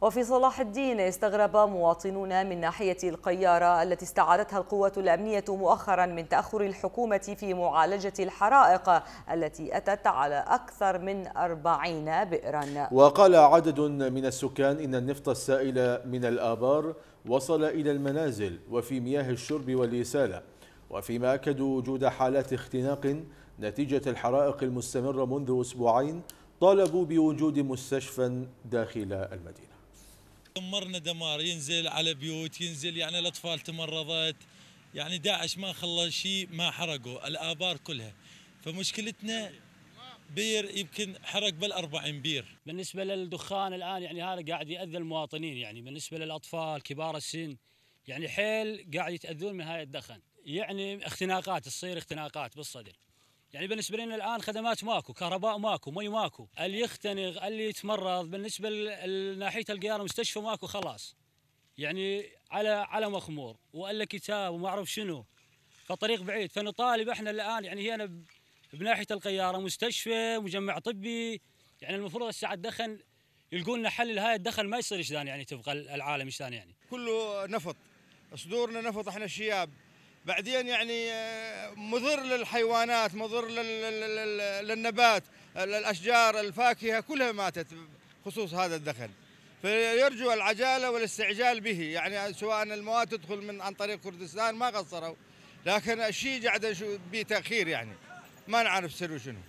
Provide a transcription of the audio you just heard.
وفي صلاح الدين استغرب مواطنون من ناحية القيارة التي استعادتها القوة الأمنية مؤخرا من تأخر الحكومة في معالجة الحرائق التي أتت على أكثر من 40 بئرا وقال عدد من السكان إن النفط السائل من الآبار وصل إلى المنازل وفي مياه الشرب والإسالة وفيما أكدوا وجود حالات اختناق نتيجة الحرائق المستمرة منذ أسبوعين طالبوا بوجود مستشفى داخل المدينة دمرنا دمار ينزل على بيوت ينزل يعني الاطفال تمرضت يعني داعش ما خلى شيء ما حرقوا الابار كلها فمشكلتنا بير يمكن حرق بال 40 بير بالنسبه للدخان الان يعني هذا قاعد ياذي المواطنين يعني بالنسبه للاطفال كبار السن يعني حيل قاعد يتاذون من هاي الدخن يعني اختناقات تصير اختناقات بالصدر يعني بالنسبه لنا الان خدمات ماكو كهرباء ماكو مي ماكو اللي يختنق اللي يتمرض بالنسبه لناحيه القياره مستشفى ماكو خلاص يعني على على مخمور ولا كتاب وما اعرف شنو فالطريق بعيد فنطالب احنا الان يعني هنا بناحيه القياره مستشفى مجمع طبي يعني المفروض الساعه الدخن يلقون لنا حل لهاي الدخل ما يصير ايش يعني تبقى العالم ايش يعني كله نفط صدورنا نفط احنا الشياب بعدين يعني آه، مضر للحيوانات مضر للنبات الأشجار الفاكهة كلها ماتت خصوص هذا الدخن فيرجو العجالة والاستعجال به يعني سواء المواد تدخل من عن طريق كردستان ما قصروا لكن الشيء قاعد بتأخير يعني ما نعرف سر شنو